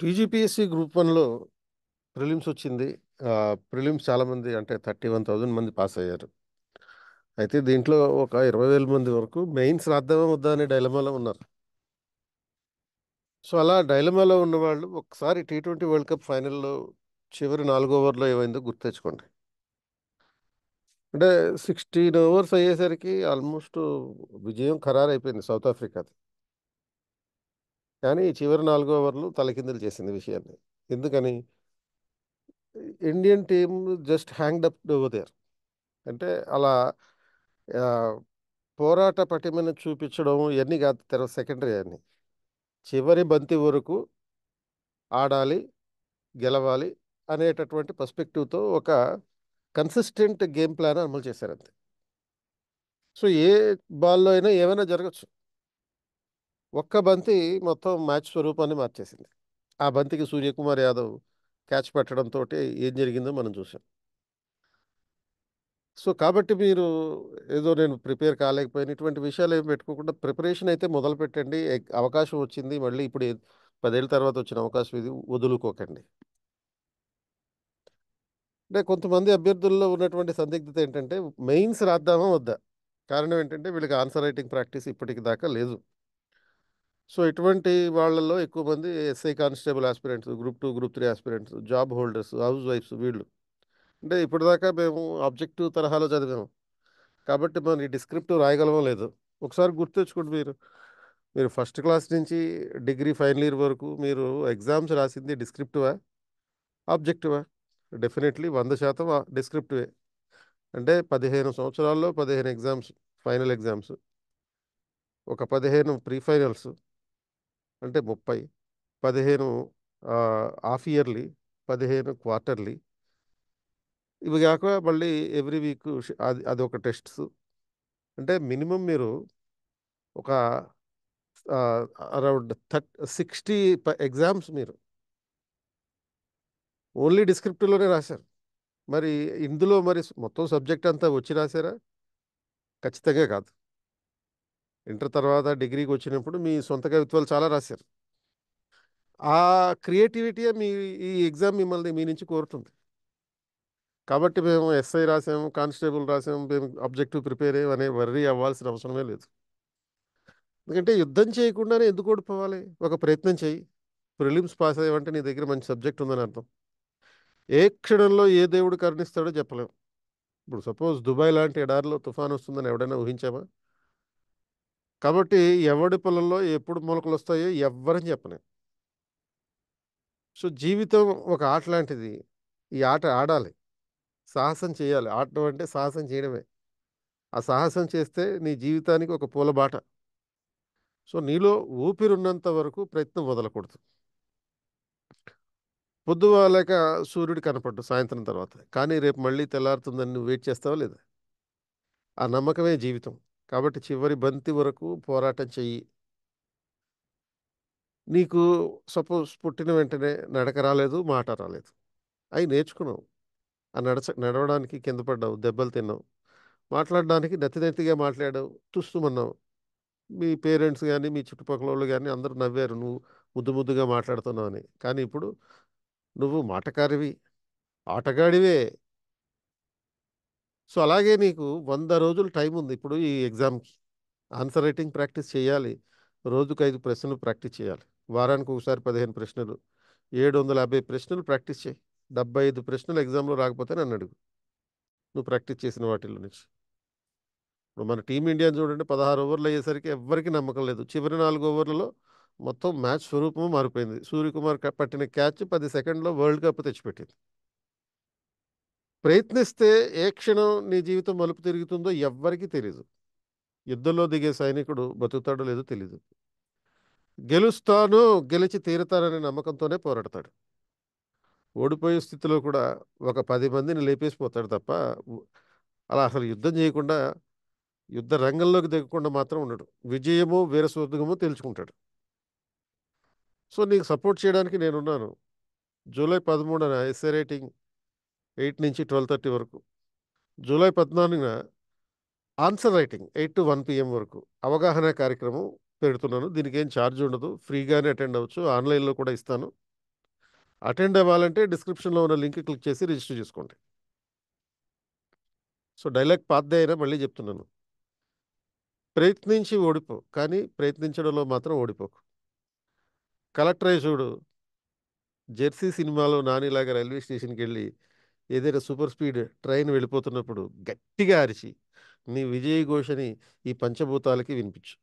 TGPSC group వన్లో prelims వచ్చింది prelims చాలామంది అంటే థర్టీ వన్ థౌజండ్ మంది పాస్ అయ్యారు అయితే దీంట్లో ఒక ఇరవై వేల మంది వరకు మెయిన్స్ రాద్దామా వద్దా అనే డైలమాలో ఉన్నారు సో అలా డైలమాలో ఉన్నవాళ్ళు ఒకసారి టీ ట్వంటీ వరల్డ్ కప్ ఫైనల్లో చివరి నాలుగు ఓవర్లో ఏమైందో గుర్తు తెచ్చుకోండి అంటే సిక్స్టీన్ ఓవర్స్ అయ్యేసరికి ఆల్మోస్ట్ విజయం ఖరారైపోయింది సౌత్ ఆఫ్రికాది కానీ చివరి నాలుగు ఓవర్లు తలకిందులు చేసింది విషయాన్ని ఎందుకని Indian team just hanged up there అంటే అలా పోరాట పటిమను చూపించడం ఇవన్నీ కాదు తర్వాత సెకండరీ అని చివరి బంతి వరకు ఆడాలి గెలవాలి అనేటటువంటి పర్స్పెక్టివ్తో ఒక కన్సిస్టెంట్ గేమ్ ప్లాన్ అమలు చేశారు అంతే సో ఏ బాల్లో అయినా ఏమైనా జరగచ్చు ఒక్క బంతి మొత్తం మ్యాచ్ స్వరూపాన్ని మార్చేసింది ఆ బంతికి సూర్యకుమార్ యాదవ్ క్యాచ్ పెట్టడంతో ఏం జరిగిందో మనం చూసాం సో కాబట్టి మీరు ఏదో నేను ప్రిపేర్ కాలేకపోయిన ఇటువంటి విషయాలు ఏమి పెట్టుకోకుండా ప్రిపరేషన్ అయితే మొదలు పెట్టండి అవకాశం వచ్చింది మళ్ళీ ఇప్పుడు పదేళ్ళ తర్వాత వచ్చిన అవకాశం ఇది వదులుకోకండి అంటే కొంతమంది అభ్యర్థుల్లో ఉన్నటువంటి సందిగ్ధత ఏంటంటే మెయిన్స్ రాద్దామా వద్దా కారణం ఏంటంటే వీళ్ళకి ఆన్సర్ రైటింగ్ ప్రాక్టీస్ ఇప్పటికి దాకా లేదు సో ఇటువంటి వాళ్ళల్లో ఎక్కువ మంది SI constable aspirants group two group three aspirants job holders హౌస్ వైఫ్స్ వీళ్ళు అంటే ఇప్పటిదాకా మేము ఆబ్జెక్టివ్ తరహాలో చదివాము కాబట్టి మనం ఈ డిస్క్రిప్టివ్ రాయగలమో లేదు ఒకసారి తెచ్చుకోండి మీరు మీరు ఫస్ట్ క్లాస్ నుంచి డిగ్రీ ఫైనల్ ఇయర్ వరకు మీరు ఎగ్జామ్స్ రాసింది డిస్క్రిప్టివా ఆబ్జెక్టివా డెఫినెట్లీ వంద శాతం డిస్క్రిప్టివే అంటే పదిహేను సంవత్సరాల్లో పదిహేను ఎగ్జామ్స్ ఫైనల్ ఎగ్జామ్స్ ఒక పదిహేను ప్రీ ఫైనల్స్ అంటే ముప్పై పదిహేను హాఫ్ ఇయర్లీ పదిహేను క్వార్టర్లీ ఇవి కాక మళ్ళీ ఎవ్రీ వీక్ అది ఒక టెస్ట్స్ అంటే మినిమం మీరు ఒక అరౌండ్ థర్ట్ సిక్స్టీ ఎగ్జామ్స్ మీరు ఓన్లీ డిస్క్రిప్టివ్లోనే రాశారు మరి ఇందులో మరి మొత్తం సబ్జెక్ట్ అంతా వచ్చి రాశారా ఖచ్చితంగా కాదు ఇంటర్ తర్వాత డిగ్రీకి వచ్చినప్పుడు మీ సొంత కవిత్వాలు చాలా రాశారు ఆ క్రియేటివిటీయే మీ ఈ ఎగ్జామ్ మిమ్మల్ని మీ నుంచి కోరుతుంది కాబట్టి మేము ఎస్ఐ రాసాము కానిస్టేబుల్ రాసాము మేము అబ్జెక్టివ్ ప్రిపేర్ అనే వర్రీ అవ్వాల్సిన అవసరమే లేదు ఎందుకంటే యుద్ధం చేయకుండానే ఎందుకు ఓడిపోవాలి ఒక ప్రయత్నం చేయి ప్రిలిమ్స్ పాస్ అయ్యామంటే నీ దగ్గర మంచి సబ్జెక్ట్ ఉందని అర్థం ఏ క్షణంలో ఏ దేవుడు కరుణిస్తాడో చెప్పలేము ఇప్పుడు సపోజ్ దుబాయ్ లాంటి ఎడారిలో తుఫాన్ వస్తుందని ఎవడైనా ఊహించామా కాబట్టి ఎవడి పొలంలో ఎప్పుడు మొలకలు వస్తాయో ఎవ్వరని చెప్పలేం సో జీవితం ఒక ఆట లాంటిది ఈ ఆట ఆడాలి సాహసం చేయాలి ఆడటం అంటే సాహసం చేయడమే ఆ సాహసం చేస్తే నీ జీవితానికి ఒక పూలబాట సో నీలో ఊపిరున్నంత వరకు ప్రయత్నం వదలకూడదు పొద్దువాలేక సూర్యుడు కనపడ్డు సాయంత్రం తర్వాత కానీ రేపు మళ్ళీ తెల్లారుతుందని నువ్వు వెయిట్ చేస్తావా లేదా ఆ నమ్మకమే జీవితం కాబట్టి చివరి బంతి వరకు పోరాటం చెయ్యి నీకు సపోజ్ పుట్టిన వెంటనే నడక రాలేదు మాట రాలేదు అవి నేర్చుకున్నావు ఆ నడచ నడవడానికి కింద పడ్డావు దెబ్బలు తిన్నావు మాట్లాడడానికి నెత్తినెత్తిగా మాట్లాడావు తుస్తుమన్నావు మీ పేరెంట్స్ కానీ మీ చుట్టుపక్కల వాళ్ళు కానీ అందరూ నవ్వారు నువ్వు ముద్దు ముద్దుగా మాట్లాడుతున్నావు అని కానీ ఇప్పుడు నువ్వు మాటకారివి ఆటగాడివే సో అలాగే నీకు వంద రోజులు టైం ఉంది ఇప్పుడు ఈ ఎగ్జామ్కి ఆన్సర్ రైటింగ్ ప్రాక్టీస్ చేయాలి రోజుకు ఐదు ప్రశ్నలు ప్రాక్టీస్ చేయాలి వారానికి ఒకసారి పదిహేను ప్రశ్నలు ఏడు వందల యాభై ప్రశ్నలు ప్రాక్టీస్ చేయి డెబ్బై ఐదు ప్రశ్నలు ఎగ్జామ్లో రాకపోతే నన్ను అడుగు నువ్వు ప్రాక్టీస్ చేసిన వాటిలో నుంచి ఇప్పుడు మన టీమిండియాని చూడండి పదహారు ఓవర్లు అయ్యేసరికి ఎవ్వరికీ నమ్మకం లేదు చివరి నాలుగు ఓవర్లలో మొత్తం మ్యాచ్ స్వరూపము మారిపోయింది సూర్యకుమార్ పట్టిన క్యాచ్ పది సెకండ్లో వరల్డ్ కప్ తెచ్చిపెట్టింది ప్రయత్నిస్తే ఏ క్షణం నీ జీవితం మలుపు తిరుగుతుందో ఎవ్వరికీ తెలీదు యుద్ధంలో దిగే సైనికుడు బతుకుతాడో లేదో తెలీదు గెలుస్తాను గెలిచి తీరుతాననే నమ్మకంతోనే పోరాడతాడు ఓడిపోయే స్థితిలో కూడా ఒక పది మందిని లేపేసిపోతాడు తప్ప అలా అసలు యుద్ధం చేయకుండా యుద్ధ రంగంలోకి దిగకుండా మాత్రం ఉండడు విజయము వీరస్వర్గము తెలుసుకుంటాడు సో నీకు సపోర్ట్ చేయడానికి నేనున్నాను జూలై పదమూడున ఎస్ఏ రేటింగ్ ఎయిట్ నుంచి ట్వెల్వ్ థర్టీ వరకు జూలై పద్నాలుగున answer writing eight to one PM వరకు అవగాహన కార్యక్రమం పెడుతున్నాను దీనికి ఏం ఛార్జ్ ఉండదు ఫ్రీగానే అటెండ్ అవ్వచ్చు ఆన్లైన్లో కూడా ఇస్తాను అటెండ్ అవ్వాలంటే డిస్క్రిప్షన్లో ఉన్న లింక్ క్లిక్ చేసి రిజిస్టర్ చేసుకోండి సో డైలాగ్ పాతదే అయినా మళ్ళీ చెప్తున్నాను ప్రయత్నించి ఓడిపో కానీ ప్రయత్నించడంలో మాత్రం ఓడిపోకు కలెక్టరే చూడు జెర్సీ సినిమాలో నానిలాగా రైల్వే స్టేషన్కి వెళ్ళి ఏదైనా సూపర్ స్పీడ్ ట్రైన్ వెళ్ళిపోతున్నప్పుడు గట్టిగా అరిచి నీ విజయ ఘోషని ఈ పంచభూతాలకి వినిపించు